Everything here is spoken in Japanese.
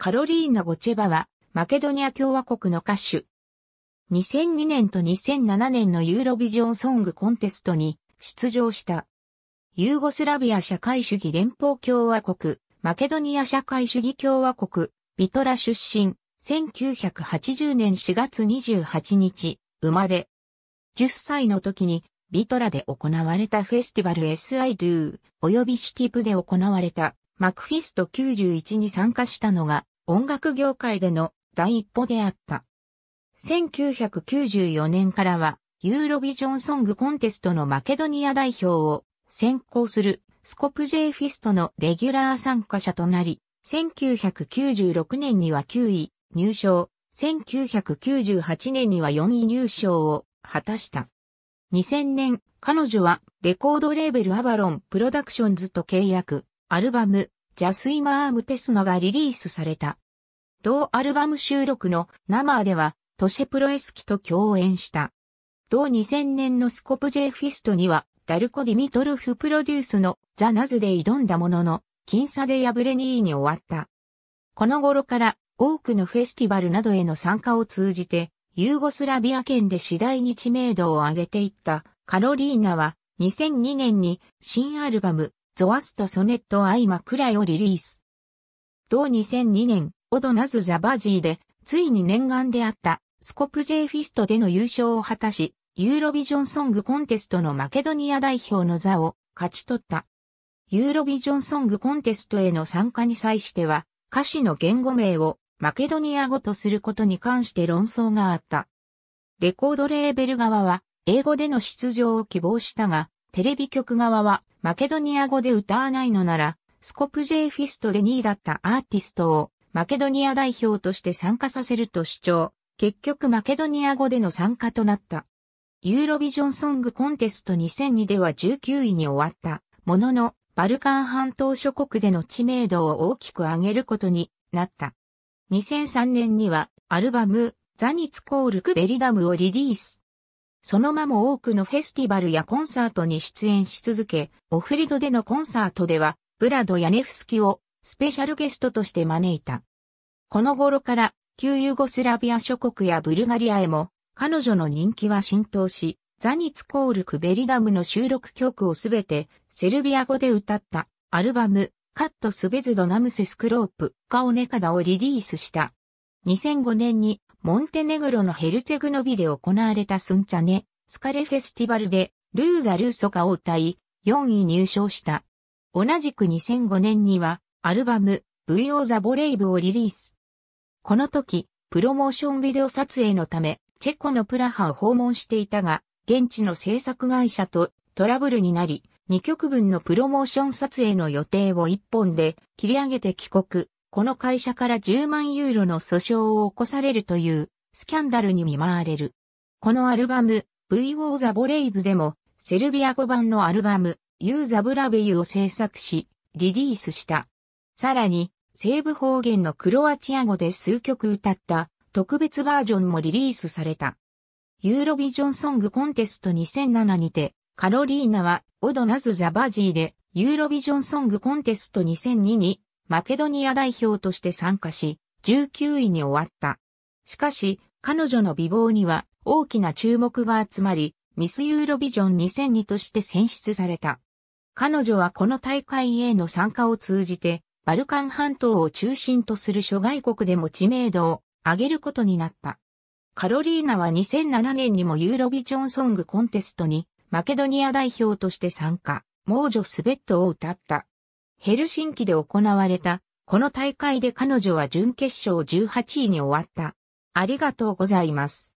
カロリーナ・ゴチェバは、マケドニア共和国の歌手。2002年と2007年のユーロビジョンソングコンテストに出場した。ユーゴスラビア社会主義連邦共和国、マケドニア社会主義共和国、ビトラ出身、1980年4月28日、生まれ。10歳の時に、ビトラで行われたフェスティバル SI Do 及びシュティプで行われたマクフィスト91に参加したのが音楽業界での第一歩であった。1994年からは、ユーロビジョンソングコンテストのマケドニア代表を選考するスコプジ J フィストのレギュラー参加者となり、1996年には9位入賞、1998年には4位入賞を果たした。2000年、彼女はレコードレーベルアバロンプロダクションズと契約、アルバム、ジャスイマームペスノがリリースされた。同アルバム収録のナマーでは、トシェプロエスキと共演した。同2000年のスコプジ J フィストには、ダルコ・ディミトルフプロデュースのザ・ナズで挑んだものの、僅差で敗れ2位に終わった。この頃から多くのフェスティバルなどへの参加を通じて、ユーゴスラビア圏で次第に知名度を上げていったカロリーナは2002年に新アルバムゾワストソネットアイマクラをリリース。同2002年、オドナズ・ザバジーで、ついに念願であった、スコプジイ・フィストでの優勝を果たし、ユーロビジョンソングコンテストのマケドニア代表の座を勝ち取った。ユーロビジョンソングコンテストへの参加に際しては、歌詞の言語名をマケドニア語とすることに関して論争があった。レコードレーベル側は、英語での出場を希望したが、テレビ局側は、マケドニア語で歌わないのなら、スコプジェイフィストで2位だったアーティストを、マケドニア代表として参加させると主張。結局マケドニア語での参加となった。ユーロビジョンソングコンテスト2002では19位に終わった。ものの、バルカン半島諸国での知名度を大きく上げることになった。2003年にはアルバムザニツコールクベリダムをリリース。その間も多くのフェスティバルやコンサートに出演し続け、オフリドでのコンサートでは、ブラド・ヤネフスキをスペシャルゲストとして招いた。この頃から旧ユーゴスラビア諸国やブルガリアへも彼女の人気は浸透し、ザニツ・コール・クベリダムの収録曲をすべてセルビア語で歌ったアルバムカット・スベズド・ナムセ・スクロープ・カオネカダをリリースした。2005年にモンテネグロのヘルツェグノビで行われたスンチャネ、スカレフェスティバルで、ルーザ・ルーソカを歌い、4位入賞した。同じく2005年には、アルバム、VO The Brave をリリース。この時、プロモーションビデオ撮影のため、チェコのプラハを訪問していたが、現地の制作会社とトラブルになり、2曲分のプロモーション撮影の予定を1本で切り上げて帰国。この会社から10万ユーロの訴訟を起こされるというスキャンダルに見舞われる。このアルバム、V o the Brave でも、セルビア語版のアルバム、You the Brave を制作し、リリースした。さらに、西部方言のクロアチア語で数曲歌った特別バージョンもリリースされた。ユーロビジョンソングコンテスト2007にて、カロリーナは、オドナズ・ザ・バジーで、ユーロビジョンソングコンテスト2002にマケドニア代表として参加し、19位に終わった。しかし、彼女の美貌には大きな注目が集まり、ミスユーロビジョン2002として選出された。彼女はこの大会への参加を通じて、バルカン半島を中心とする諸外国でも知名度を上げることになった。カロリーナは2007年にもユーロビジョンソングコンテストにマケドニア代表として参加、猛女スベットを歌った。ヘルシンキで行われた、この大会で彼女は準決勝18位に終わった。ありがとうございます。